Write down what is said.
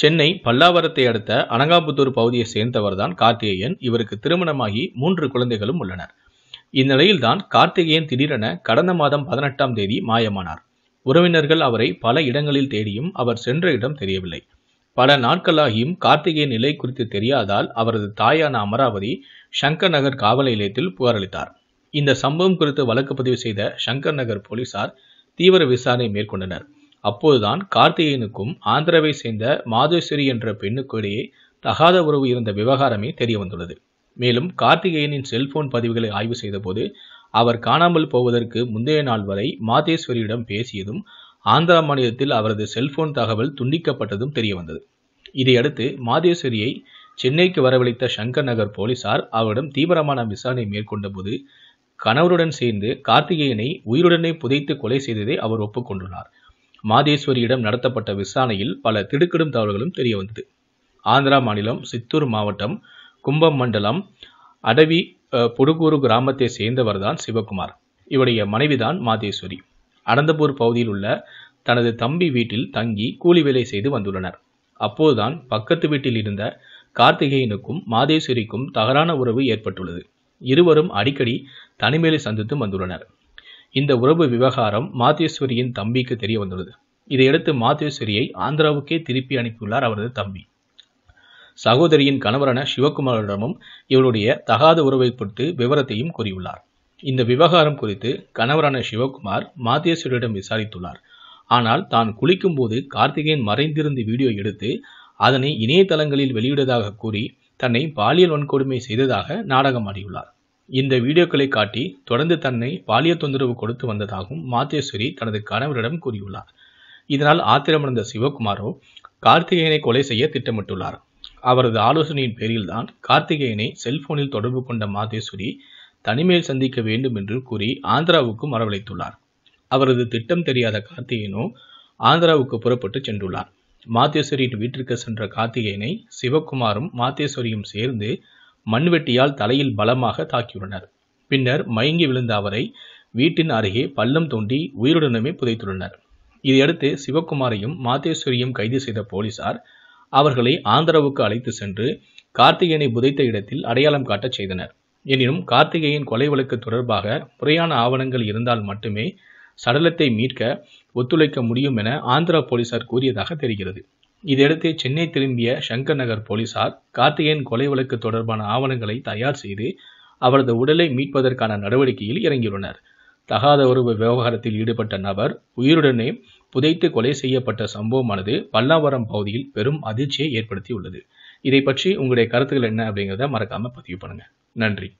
சென்னை பல்லாவரத்தை அடுத்த அனகாம்புத்தூர் பகுதியை சேர்ந்தவர் தான் கார்த்திகேயன் இவருக்கு திருமணமாகி மூன்று குழந்தைகளும் உள்ளனர் இந்நிலையில்தான் கார்த்திகேயன் திடீரென கடந்த மாதம் பதினெட்டாம் தேதி மாயமானார் உறவினர்கள் அவரை பல இடங்களில் தேடியும் அவர் சென்ற இடம் தெரியவில்லை பல நாட்களாகியும் கார்த்திகேயன் நிலை குறித்து தெரியாதால் அவரது தாயான அமராவதி சங்கர் நகர் காவல் நிலையத்தில் புகாரளித்தார் இந்த சம்பவம் குறித்து வழக்கு பதிவு செய்த சங்கர் நகர் போலீசார் தீவிர விசாரணை மேற்கொண்டனர் அப்போதுதான் கார்த்திகேயனுக்கும் ஆந்திராவை சேர்ந்த மாதேஸ்வரி என்ற பெண்ணுக்கு இடையே தகாத உறவு இருந்த விவகாரமே தெரிய வந்துள்ளது மேலும் கார்த்திகேயனின் செல்போன் பதிவுகளை ஆய்வு செய்தபோது அவர் காணாமல் போவதற்கு முந்தைய நாள் வரை மாதேஸ்வரியிடம் பேசியதும் ஆந்திரா மாநிலத்தில் அவரது செல்போன் தகவல் துண்டிக்கப்பட்டதும் தெரிய வந்தது இதையடுத்து மாதேஸ்வரியை சென்னைக்கு வரவழைத்த சங்கர் நகர் போலீசார் அவரிடம் தீவிரமான விசாரணை மேற்கொண்டபோது கணவருடன் சேர்ந்து கார்த்திகேயனை உயிருடனே புதைத்து கொலை செய்ததை அவர் ஒப்புக்கொண்டுள்ளார் மாதேஸ்வரியிடம் நடத்தப்பட்ட விசாரணையில் பல திடுக்கிடும் தகவல்களும் தெரிய வந்தது ஆந்திரா மாநிலம் சித்தூர் மாவட்டம் கும்பம் மண்டலம் அடவி புடுகூரு கிராமத்தை சேர்ந்தவர்தான் சிவகுமார் இவருடைய மனைவிதான் மாதேஸ்வரி அனந்தபூர் பகுதியில் உள்ள தனது தம்பி வீட்டில் தங்கி கூலி வேலை செய்து வந்துள்ளனர் அப்போதுதான் பக்கத்து வீட்டில் இருந்த கார்த்திகேயனுக்கும் மாதேஸ்வரிக்கும் தகரான உறவு ஏற்பட்டுள்ளது இருவரும் அடிக்கடி தனிமேலை சந்தித்தும் வந்துள்ளனர் இந்த உறவு விவகாரம் மாத்தேஸ்வரியின் தம்பிக்கு தெரிய வந்துள்ளது இதையடுத்து மாத்தேஸ்வரியை ஆந்திராவுக்கே திருப்பி அனுப்பியுள்ளார் அவரது தம்பி சகோதரியின் கணவரான சிவகுமாரிடமும் இவருடைய தகாத உறவை பற்றி விவரத்தையும் கூறியுள்ளார் இந்த விவகாரம் குறித்து கணவரான சிவகுமார் மாத்தேஸ்வரியிடம் விசாரித்துள்ளார் ஆனால் தான் குளிக்கும் போது கார்த்திகேயன் மறைந்திருந்து வீடியோ எடுத்து அதனை இணையதளங்களில் வெளியிடுவதாக கூறி தன்னை பாலியல் வன்கொடுமை செய்ததாக நாடகமாடியுள்ளார் இந்த வீடியோக்களை காட்டி தொடர்ந்து தன்னை பாலியல் தொந்தரவு கொடுத்து வந்ததாகவும் மாத்தேஸ்வரி தனது கணவரிடம் கூறியுள்ளார் இதனால் ஆத்திரமடைந்த சிவகுமாரோ கார்த்திகேயனை கொலை செய்ய திட்டமிட்டுள்ளார் அவரது ஆலோசனையின் பேரில்தான் கார்த்திகேயனை செல்போனில் தொடர்பு கொண்ட மாதேஸ்வரி தனிமையில் சந்திக்க வேண்டும் என்று கூறி ஆந்திராவுக்கும் மரவழைத்துள்ளார் அவரது திட்டம் தெரியாத கார்த்திகேயனோ ஆந்திராவுக்கு புறப்பட்டு சென்றுள்ளார் மாத்தேஸ்வரியின் வீட்டிற்கு சென்ற கார்த்திகேயனை சிவகுமாரும் மாத்தேஸ்வரியும் சேர்ந்து மண்வெட்டியால் தலையில் பலமாக தாக்கியுள்ளனர் பின்னர் மயங்கி விழுந்த அவரை வீட்டின் அருகே பள்ளம் தோண்டி உயிருடனுமே புதைத்துள்ளனர் இதையடுத்து சிவகுமாரையும் மாதேஸ்வரியும் கைது செய்த போலீசார் அவர்களை ஆந்திராவுக்கு அழைத்து சென்று கார்த்திகேயனை புதைத்த இடத்தில் அடையாளம் காட்டச் செய்தனர் எனினும் கார்த்திகேயன் கொலை வழக்கு தொடர்பாக முறையான ஆவணங்கள் இருந்தால் மட்டுமே சடலத்தை மீட்க ஒத்துழைக்க முடியும் என ஆந்திரா போலீசார் கூறியதாக தெரிகிறது இதையடுத்து சென்னை திரும்பிய சங்கர் நகர் போலீசார் கார்த்திகேயன் கொலை வழக்கு தொடர்பான ஆவணங்களை தயார் செய்து அவரது உடலை மீட்பதற்கான நடவடிக்கையில் இறங்கியுள்ளனர் தகாத உறவு விவகாரத்தில் ஈடுபட்ட நபர் உயிருடனே புதைத்து கொலை செய்யப்பட்ட சம்பவமானது பல்லாவரம் பகுதியில் பெரும் அதிர்ச்சியை ஏற்படுத்தியுள்ளது இதை பற்றி உங்களுடைய கருத்துக்கள் என்ன அப்படிங்கிறத மறக்காமல் பதிவு பண்ணுங்கள் நன்றி